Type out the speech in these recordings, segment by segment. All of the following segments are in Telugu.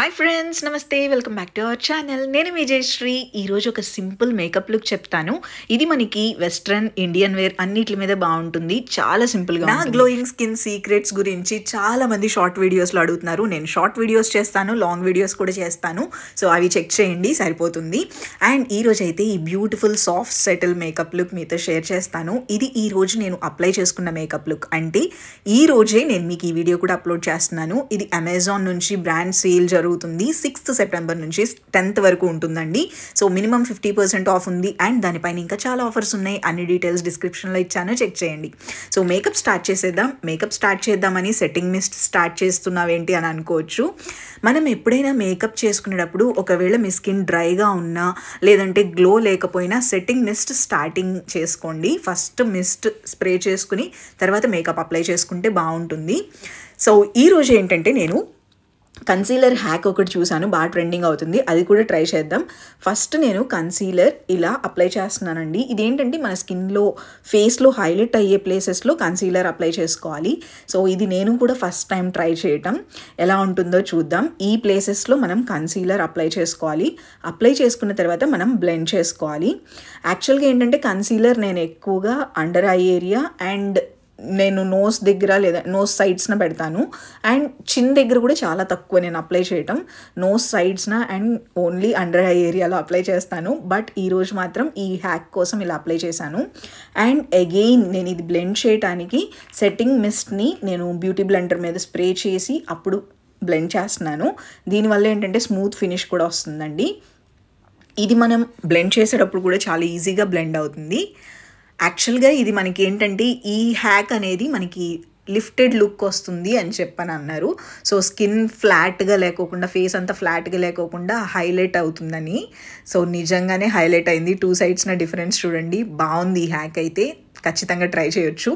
హాయ్ ఫ్రెండ్స్ నమస్తే welcome back to our channel నేను విజయశ్రీ ఈరోజు ఒక సింపుల్ మేకప్ లుక్ చెప్తాను ఇది మనకి వెస్ట్రన్ ఇండియన్ వేర్ అన్నిటి మీద బాగుంటుంది చాలా సింపుల్గా నా గ్లోయింగ్ స్కిన్ సీక్రెట్స్ గురించి చాలా మంది షార్ట్ వీడియోస్లో అడుగుతున్నారు నేను షార్ట్ వీడియోస్ చేస్తాను లాంగ్ వీడియోస్ కూడా చేస్తాను సో అవి చెక్ చేయండి సరిపోతుంది అండ్ ఈరోజు అయితే ఈ beautiful soft subtle makeup look మీతో షేర్ చేస్తాను ఇది ఈ రోజు నేను అప్లై చేసుకున్న మేకప్ లుక్ అంటే ఈ రోజే నేను మీకు ఈ వీడియో కూడా అప్లోడ్ చేస్తున్నాను ఇది అమెజాన్ నుంచి బ్రాండ్ సేల్ జరుగుతుంది జరుగుతుంది సిక్స్త్ సెప్టెంబర్ నుంచి టెన్త్ వరకు ఉంటుందండి so minimum fifty percent off ఉంది అండ్ దానిపైన ఇంకా చాలా ఆఫర్స్ ఉన్నాయి అన్ని డీటెయిల్స్ డిస్క్రిప్షన్లో ఇచ్చాను చెక్ చేయండి సో మేకప్ స్టార్ట్ చేసేద్దాం మేకప్ స్టార్ట్ చేద్దామని సెట్టింగ్ మిస్ట్ స్టార్ట్ చేస్తున్నావేంటి అని అనుకోవచ్చు మనం ఎప్పుడైనా మేకప్ చేసుకునేటప్పుడు ఒకవేళ మీ స్కిన్ డ్రైగా ఉన్నా లేదంటే గ్లో లేకపోయినా సెట్టింగ్ మిస్ట్ స్టార్టింగ్ చేసుకోండి ఫస్ట్ మిస్ట్ స్ప్రే చేసుకుని తర్వాత మేకప్ అప్లై చేసుకుంటే బాగుంటుంది సో ఈరోజు ఏంటంటే నేను కన్సీలర్ హ్యాక్ ఒకటి చూశాను బాగా ట్రెండింగ్ అవుతుంది అది కూడా ట్రై చేద్దాం ఫస్ట్ నేను కన్సీలర్ ఇలా అప్లై చేస్తున్నానండి ఇదేంటంటే మన స్కిన్లో ఫేస్లో హైలైట్ అయ్యే ప్లేసెస్లో కన్సీలర్ అప్లై చేసుకోవాలి సో ఇది నేను కూడా ఫస్ట్ టైం ట్రై చేయటం ఎలా ఉంటుందో చూద్దాం ఈ ప్లేసెస్లో మనం కన్సీలర్ అప్లై చేసుకోవాలి అప్లై చేసుకున్న తర్వాత మనం బ్లెండ్ చేసుకోవాలి యాక్చువల్గా ఏంటంటే కన్సీలర్ నేను ఎక్కువగా అండర్ ఐ ఏరియా అండ్ నేను నోస్ దగ్గర లేదా నోస్ సైడ్స్న పెడతాను అండ్ చిన్ దగ్గర కూడా చాలా తక్కువ నేను అప్లై చేయటం నోస్ సైడ్స్న అండ్ ఓన్లీ అండర్ ఐ ఏరియాలో అప్లై చేస్తాను బట్ ఈరోజు మాత్రం ఈ హ్యాక్ కోసం ఇలా అప్లై చేశాను అండ్ అగెయిన్ నేను ఇది బ్లెండ్ చేయడానికి సెట్టింగ్ మిస్ట్ని నేను బ్యూటీ బ్లెండర్ మీద స్ప్రే చేసి అప్పుడు బ్లెండ్ చేస్తున్నాను దీనివల్ల ఏంటంటే స్మూత్ ఫినిష్ కూడా వస్తుందండి ఇది మనం బ్లెండ్ చేసేటప్పుడు కూడా చాలా ఈజీగా బ్లెండ్ అవుతుంది యాక్చువల్గా ఇది మనకి ఏంటంటే ఈ హ్యాక్ అనేది మనకి లిఫ్టెడ్ లుక్ వస్తుంది అని చెప్పని అన్నారు సో స్కిన్ ఫ్లాట్గా లేకోకుండా ఫేస్ అంతా ఫ్లాట్గా లేకోకుండా హైలైట్ అవుతుందని సో నిజంగానే హైలైట్ అయింది టూ సైడ్స్న డిఫరెన్స్ చూడండి బాగుంది ఈ హ్యాక్ అయితే ఖచ్చితంగా ట్రై చేయొచ్చు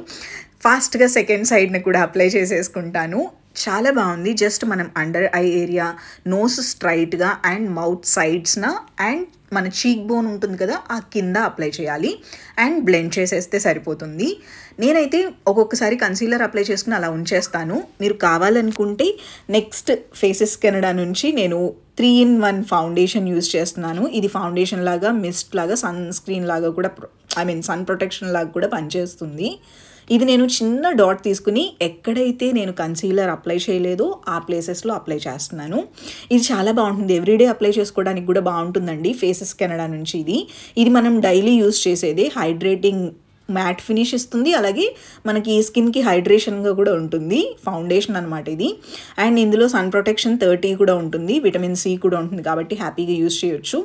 ఫాస్ట్గా సెకండ్ సైడ్ని కూడా అప్లై చేసేసుకుంటాను చాలా బాగుంది జస్ట్ మనం అండర్ ఐ ఏరియా నోస్ స్ట్రైట్గా అండ్ మౌత్ సైడ్స్న అండ్ మన చీక్ బోన్ ఉంటుంది కదా ఆ కింద అప్లై చేయాలి అండ్ బ్లెండ్ చేసేస్తే సరిపోతుంది నేనైతే ఒక్కొక్కసారి కన్సీలర్ అప్లై చేసుకుని అలా ఉంచేస్తాను మీరు కావాలనుకుంటే నెక్స్ట్ ఫేసెస్ కెనడా నుంచి నేను three in one foundation use చేస్తున్నాను ఇది ఫౌండేషన్ లాగా మిస్ట్ లాగా సన్ స్క్రీన్ లాగా కూడా ఐ మీన్ సన్ ప్రొటెక్షన్ లాగా కూడా పనిచేస్తుంది ఇది నేను చిన్న డాట్ తీసుకుని ఎక్కడైతే నేను కన్సీలర్ అప్లై చేయలేదో ఆ ప్లేసెస్లో అప్లై చేస్తున్నాను ఇది చాలా బాగుంటుంది ఎవ్రీడే అప్లై చేసుకోవడానికి కూడా బాగుంటుందండి ఫేసెస్ కెనడా నుంచి ఇది ఇది మనం డైలీ యూస్ చేసేది హైడ్రేటింగ్ మ్యాట్ ఫినిష్ ఇస్తుంది అలాగే మనకి ఈ స్కిన్కి హైడ్రేషన్గా కూడా ఉంటుంది ఫౌండేషన్ అనమాట ఇది అండ్ ఇందులో సన్ ప్రొటెక్షన్ థర్టీ కూడా ఉంటుంది విటమిన్ సి కూడా ఉంటుంది కాబట్టి హ్యాపీగా యూస్ చేయొచ్చు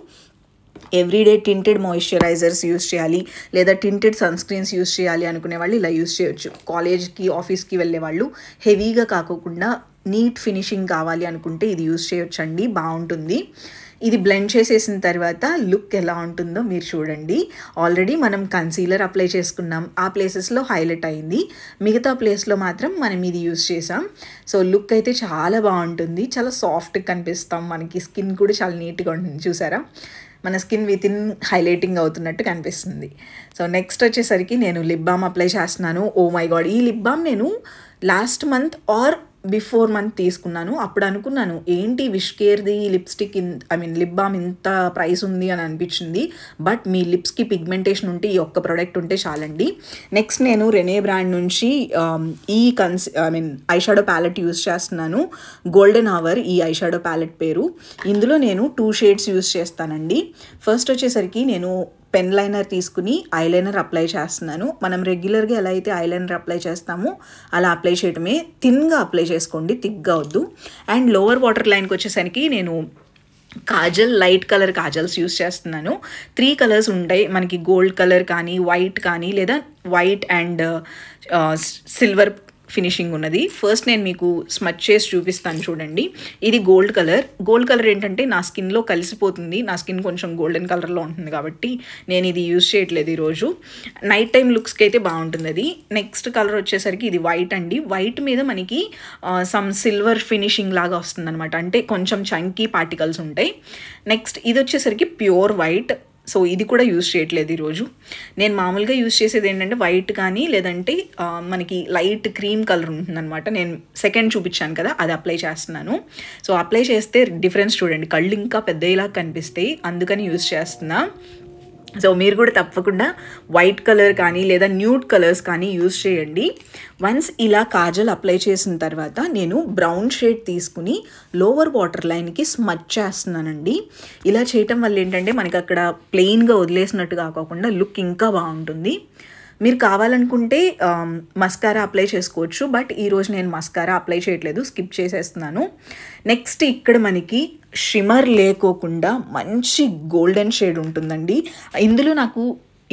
ఎవ్రీడే టింటెడ్ మాయిశ్చరైజర్స్ యూస్ చేయాలి లేదా టింటెడ్ స్క్రీన్స్ యూస్ చేయాలి అనుకునే వాళ్ళు ఇలా యూస్ చేయొచ్చు కాలేజ్కి ఆఫీస్కి వెళ్ళే వాళ్ళు హెవీగా కాకోకుండా నీట్ ఫినిషింగ్ కావాలి అనుకుంటే ఇది యూస్ చేయొచ్చండి బాగుంటుంది ఇది బ్లెండ్ చేసేసిన తర్వాత లుక్ ఎలా ఉంటుందో మీరు చూడండి ఆల్రెడీ మనం కన్సీలర్ అప్లై చేసుకున్నాం ఆ ప్లేసెస్లో హైలైట్ అయింది మిగతా ప్లేస్లో మాత్రం మనం ఇది యూస్ చేసాం సో లుక్ అయితే చాలా బాగుంటుంది చాలా సాఫ్ట్గా కనిపిస్తాం మనకి స్కిన్ కూడా చాలా నీట్గా ఉంటుంది చూసారా మన స్కిన్ విత్ ఇన్ హైలైటింగ్ అవుతున్నట్టు కనిపిస్తుంది సో నెక్స్ట్ వచ్చేసరికి నేను లిప్ బామ్ అప్లై చేస్తున్నాను ఓ మై గాడ్ ఈ లిప్ బామ్ నేను last month or before month తీసుకున్నాను అప్పుడు అనుకున్నాను ఏంటి విష్ కేర్ది lipstick in I mean lip balm ఇంత ప్రైస్ ఉంది అని అనిపించింది బట్ మీ లిప్స్కి పిగ్మెంటేషన్ ఉంటే ఈ ఒక్క ప్రోడక్ట్ ఉంటే చాలండి నెక్స్ట్ నేను రెనే బ్రాండ్ నుంచి ఈ కన్స్ I mean eyeshadow palette use చేస్తున్నాను గోల్డెన్ అవర్ ఈ ఐషాడో ప్యాలెట్ పేరు ఇందులో నేను టూ షేడ్స్ యూస్ చేస్తానండి ఫస్ట్ వచ్చేసరికి నేను పెన్ లైనర్ తీసుకుని ఐలైనర్ అప్లై చేస్తున్నాను మనం రెగ్యులర్గా ఎలా అయితే ఐలైనర్ అప్లై చేస్తామో అలా అప్లై చేయడమే థిన్గా అప్లై చేసుకోండి థిక్గా వద్దు అండ్ లోవర్ వాటర్ లైన్కి వచ్చేసరికి నేను kajal light colour kajals use చేస్తున్నాను త్రీ కలర్స్ ఉంటాయి మనకి గోల్డ్ కలర్ కానీ వైట్ కానీ లేదా వైట్ అండ్ సిల్వర్ ఫినిషింగ్ ఉన్నది ఫస్ట్ నేను మీకు స్మచ్ చేసి చూపిస్తాను చూడండి ఇది గోల్డ్ కలర్ గోల్డ్ కలర్ ఏంటంటే నా స్కిన్లో కలిసిపోతుంది నా స్కిన్ కొంచెం గోల్డెన్ కలర్లో ఉంటుంది కాబట్టి నేను ఇది యూజ్ చేయట్లేదు ఈరోజు నైట్ టైం లుక్స్కి అయితే బాగుంటుంది అది నెక్స్ట్ కలర్ వచ్చేసరికి ఇది వైట్ అండి వైట్ మీద మనకి సమ్ సిల్వర్ ఫినిషింగ్ లాగా వస్తుంది అనమాట అంటే కొంచెం చంకీ పార్టికల్స్ ఉంటాయి నెక్స్ట్ ఇది వచ్చేసరికి ప్యూర్ వైట్ సో ఇది కూడా యూజ్ చేయట్లేదు ఈరోజు నేను మామూలుగా యూజ్ చేసేది ఏంటంటే వైట్ కానీ లేదంటే మనకి లైట్ క్రీమ్ కలర్ ఉంటుందన్నమాట నేను సెకండ్ చూపించాను కదా అది అప్లై చేస్తున్నాను సో అప్లై చేస్తే డిఫరెన్స్ చూడండి కళ్ళు ఇంకా పెద్ద ఇలా కనిపిస్తాయి అందుకని యూజ్ చేస్తున్నా సో మీరు కూడా తప్పకుండా వైట్ కలర్ కానీ లేదా న్యూట్ కలర్స్ కానీ యూజ్ చేయండి వన్స్ ఇలా కాజల్ అప్లై చేసిన తర్వాత నేను బ్రౌన్ షేడ్ తీసుకుని లోవర్ వాటర్ లైన్కి స్మచ్ చేస్తున్నానండి ఇలా చేయటం వల్ల ఏంటంటే మనకి అక్కడ ప్లెయిన్గా వదిలేసినట్టు కాకుండా లుక్ ఇంకా బాగుంటుంది మీరు కావాలనుకుంటే మస్కారా అప్లై చేసుకోవచ్చు బట్ ఈరోజు నేను మస్కారా అప్లై చేయట్లేదు స్కిప్ చేసేస్తున్నాను నెక్స్ట్ ఇక్కడ మనకి షిమర్ లేకోకుండా మంచి గోల్డెన్ షేడ్ ఉంటుందండి ఇందులో నాకు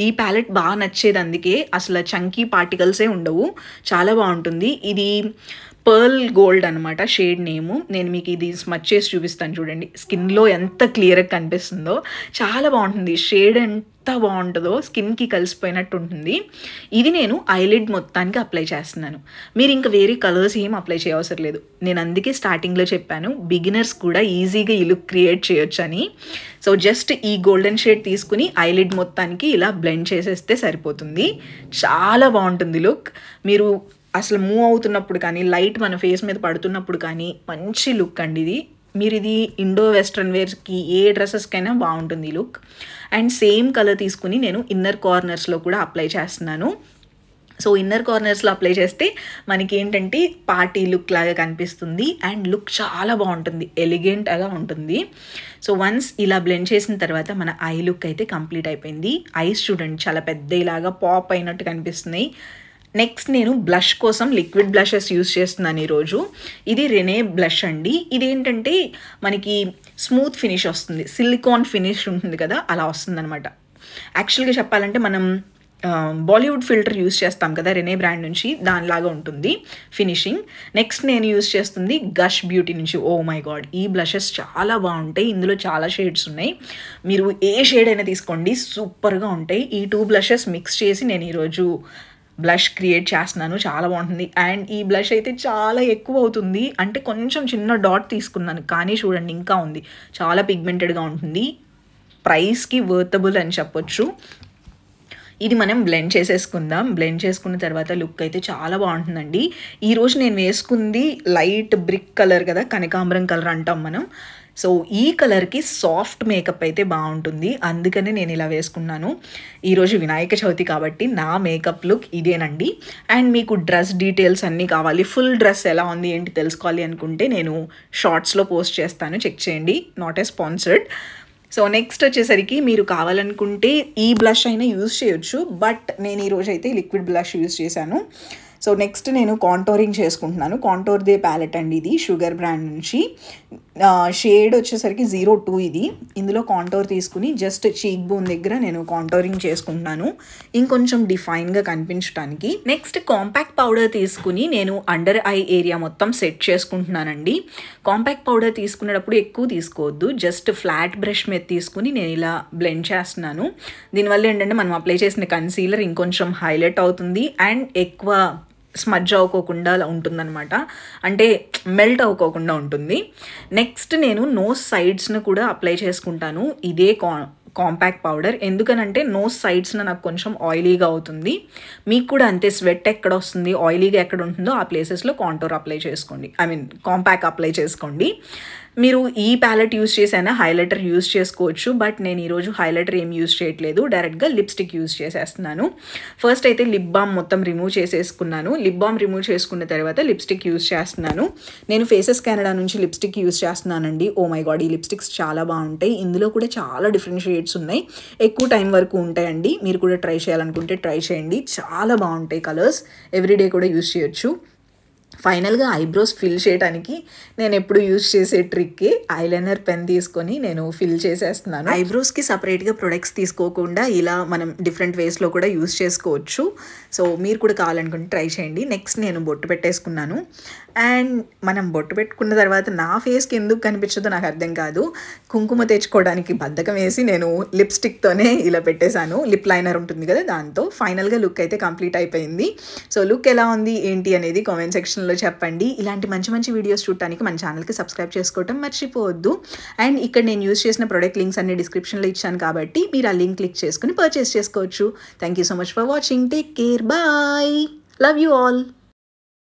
ఈ ప్యాలెట్ బాగా నచ్చేది అందుకే అసలు చంకీ పార్టికల్సే ఉండవు చాలా బాగుంటుంది ఇది పర్ల్ గోల్డ్ అనమాట షేడ్ నేము నేను మీకు ఇది స్మచ్ చేసి చూపిస్తాను చూడండి స్కిన్లో ఎంత క్లియర్గా కనిపిస్తుందో చాలా బాగుంటుంది షేడ్ ఎంత బాగుంటుందో స్కిన్కి కలిసిపోయినట్టు ఉంటుంది ఇది నేను ఐలిడ్ మొత్తానికి అప్లై చేస్తున్నాను మీరు ఇంకా వేరే కలర్స్ ఏం అప్లై చేయవసరం లేదు నేను అందుకే స్టార్టింగ్లో చెప్పాను బిగినర్స్ కూడా ఈజీగా ఈ లుక్ క్రియేట్ చేయొచ్చు అని సో జస్ట్ ఈ గోల్డెన్ షేడ్ తీసుకుని ఐలిడ్ మొత్తానికి ఇలా బ్లెండ్ చేసేస్తే సరిపోతుంది చాలా బాగుంటుంది లుక్ మీరు అసలు మూవ్ అవుతున్నప్పుడు కానీ లైట్ మన ఫేస్ మీద పడుతున్నప్పుడు కానీ మంచి లుక్ అండి ఇది మీరు ఇది ఇండో వెస్ట్రన్ వేర్స్కి ఏ డ్రెస్సెస్కైనా బాగుంటుంది లుక్ అండ్ సేమ్ కలర్ తీసుకుని నేను ఇన్నర్ కార్నర్స్లో కూడా అప్లై చేస్తున్నాను సో ఇన్నర్ కార్నర్స్లో అప్లై చేస్తే మనకి ఏంటంటే పార్టీ లుక్ లాగా కనిపిస్తుంది అండ్ లుక్ చాలా బాగుంటుంది ఎలిగెంట్గా ఉంటుంది సో వన్స్ ఇలా బ్లెండ్ చేసిన తర్వాత మన ఐ లుక్ అయితే కంప్లీట్ అయిపోయింది ఐస్ చూడండి చాలా పెద్ద ఇలాగా పాప్ అయినట్టు కనిపిస్తున్నాయి నెక్స్ట్ నేను బ్లష్ కోసం లిక్విడ్ బ్లషెస్ యూస్ చేస్తున్నాను ఈరోజు ఇది రెనే బ్లష్ అండి ఇదేంటంటే మనకి స్మూత్ ఫినిష్ వస్తుంది సిలికాన్ ఫినిష్ ఉంటుంది కదా అలా వస్తుందనమాట యాక్చువల్గా చెప్పాలంటే మనం బాలీవుడ్ ఫిల్టర్ యూస్ చేస్తాం కదా రెనే బ్రాండ్ నుంచి దానిలాగా ఉంటుంది ఫినిషింగ్ నెక్స్ట్ నేను యూస్ చేస్తుంది గష్ బ్యూటీ నుంచి ఓ మై గాడ్ ఈ బ్లషెస్ చాలా బాగుంటాయి ఇందులో చాలా షేడ్స్ ఉన్నాయి మీరు ఏ షేడ్ అయినా తీసుకోండి సూపర్గా ఉంటాయి ఈ టూ బ్లషెస్ మిక్స్ చేసి నేను ఈరోజు బ్లష్ క్రియేట్ చేస్తున్నాను చాలా బాగుంటుంది అండ్ ఈ బ్లష్ అయితే చాలా ఎక్కువ అవుతుంది అంటే కొంచెం చిన్న డాట్ తీసుకున్నాను కానీ చూడండి ఇంకా ఉంది చాలా పిగ్మెంటెడ్గా ఉంటుంది ప్రైస్కి వర్తబుల్ అని చెప్పొచ్చు ఇది మనం బ్లెండ్ చేసేసుకుందాం బ్లెండ్ చేసుకున్న తర్వాత లుక్ అయితే చాలా బాగుంటుందండి ఈరోజు నేను వేసుకుంది లైట్ బ్రిక్ కలర్ కదా కనకాంబరం కలర్ అంటాం మనం సో ఈ కలర్కి సాఫ్ట్ మేకప్ అయితే బాగుంటుంది అందుకనే నేను ఇలా వేసుకున్నాను ఈరోజు వినాయక చవితి కాబట్టి నా మేకప్ లుక్ ఇదేనండి అండ్ మీకు డ్రెస్ డీటెయిల్స్ అన్నీ కావాలి ఫుల్ డ్రెస్ ఎలా ఉంది ఏంటి తెలుసుకోవాలి అనుకుంటే నేను షార్ట్స్లో పోస్ట్ చేస్తాను చెక్ చేయండి not a sponsored so next వచ్చేసరికి మీరు కావాలనుకుంటే ఈ బ్లష్ అయినా యూజ్ చేయొచ్చు బట్ నేను ఈరోజు అయితే లిక్విడ్ బ్లష్ యూజ్ చేశాను సో నెక్స్ట్ నేను కాంటోరింగ్ చేసుకుంటున్నాను కాంటోర్ దే ప్యాలెట్ అండి ఇది షుగర్ బ్రాండ్ నుంచి షేడ్ వచ్చేసరికి జీరో టూ ఇది ఇందులో కాంటోర్ తీసుకుని జస్ట్ చీక్ బోన్ దగ్గర నేను కాంటోరింగ్ చేసుకుంటున్నాను ఇంకొంచెం డిఫైన్గా కనిపించడానికి నెక్స్ట్ కాంపాక్ట్ పౌడర్ తీసుకుని నేను అండర్ ఐ ఏరియా మొత్తం సెట్ చేసుకుంటున్నానండి కాంపాక్ట్ పౌడర్ తీసుకునేటప్పుడు ఎక్కువ తీసుకోవద్దు జస్ట్ ఫ్లాట్ బ్రష్ మీద తీసుకుని నేను ఇలా బ్లెండ్ చేస్తున్నాను దీనివల్ల ఏంటంటే మనం అప్లై చేసిన కన్సీలర్ ఇంకొంచెం హైలైట్ అవుతుంది అండ్ ఎక్కువ స్మజ్ అవ్వకోకుండా ఉంటుందన్నమాట అంటే మెల్ట్ అవ్వకోకుండా ఉంటుంది నెక్స్ట్ నేను నోస్ సైడ్స్ని కూడా అప్లై చేసుకుంటాను ఇదే కా కాంపాక్ట్ పౌడర్ ఎందుకనంటే నోస్ సైడ్స్ను నాకు కొంచెం ఆయిలీగా అవుతుంది మీకు కూడా అంతే స్వెట్ ఎక్కడ వస్తుంది ఆయిలీగా ఎక్కడ ఉంటుందో ఆ ప్లేసెస్లో కాంటోర్ అప్లై చేసుకోండి ఐ మీన్ కాంపాక్ట్ అప్లై చేసుకోండి మీరు ఈ ప్యాలెట్ యూస్ చేసైనా హైలైటర్ యూస్ చేసుకోవచ్చు బట్ నేను ఈరోజు హైలైటర్ ఏం యూస్ చేయట్లేదు డైరెక్ట్గా లిప్స్టిక్ యూస్ చేసేస్తున్నాను ఫస్ట్ అయితే లిప్ బామ్ మొత్తం రిమూవ్ చేసేసుకున్నాను లిప్ బామ్ రిమూవ్ చేసుకున్న తర్వాత లిప్స్టిక్ యూస్ చేస్తున్నాను నేను ఫేసెస్ కెనడా నుంచి లిప్స్టిక్ యూస్ చేస్తున్నానండి ఓ మై గాడ్ ఈ లిప్స్టిక్స్ చాలా బాగుంటాయి ఇందులో కూడా చాలా డిఫరెంట్ షేడ్స్ ఉన్నాయి ఎక్కువ టైం వరకు ఉంటాయండి మీరు కూడా ట్రై చేయాలనుకుంటే ట్రై చేయండి చాలా బాగుంటాయి కలర్స్ ఎవ్రీడే కూడా యూస్ చేయొచ్చు ఫైనల్గా ఐబ్రోస్ ఫిల్ చేయడానికి నేను ఎప్పుడు యూజ్ చేసే ట్రిక్కి ఐలైనర్ పెన్ తీసుకొని నేను ఫిల్ చేసేస్తున్నాను ఐబ్రోస్కి సపరేట్గా ప్రొడక్ట్స్ తీసుకోకుండా ఇలా మనం డిఫరెంట్ వేస్లో కూడా యూజ్ చేసుకోవచ్చు సో మీరు కూడా కావాలనుకుంటే ట్రై చేయండి నెక్స్ట్ నేను బొట్టు పెట్టేసుకున్నాను అండ్ మనం బొట్టు పెట్టుకున్న తర్వాత నా ఫేస్కి ఎందుకు కనిపించదో నాకు అర్థం కాదు కుంకుమ తెచ్చుకోవడానికి బద్దకం వేసి నేను లిప్స్టిక్తోనే ఇలా పెట్టేశాను లిప్ లైనర్ ఉంటుంది కదా దాంతో ఫైనల్గా లుక్ అయితే కంప్లీట్ అయిపోయింది సో లుక్ ఎలా ఉంది ఏంటి అనేది కామెంట్ సెక్షన్ లో చెప్పండి ఇలాంటి మంచి మంచి వీడియోస్ చూడటానికి మన ఛానల్కి సబ్స్క్రైబ్ చేసుకోవటం మర్చిపోవద్దు అండ్ ఇక్కడ నేను యూస్ చేసిన ప్రొడక్ట్ లింక్స్ అన్ని డిస్క్రిప్షన్లో ఇచ్చాను కాబట్టి మీరు ఆ లింక్ క్లిక్ చేసుకుని పర్చేస్ చేసుకోవచ్చు thank you so much for watching take care bye love you all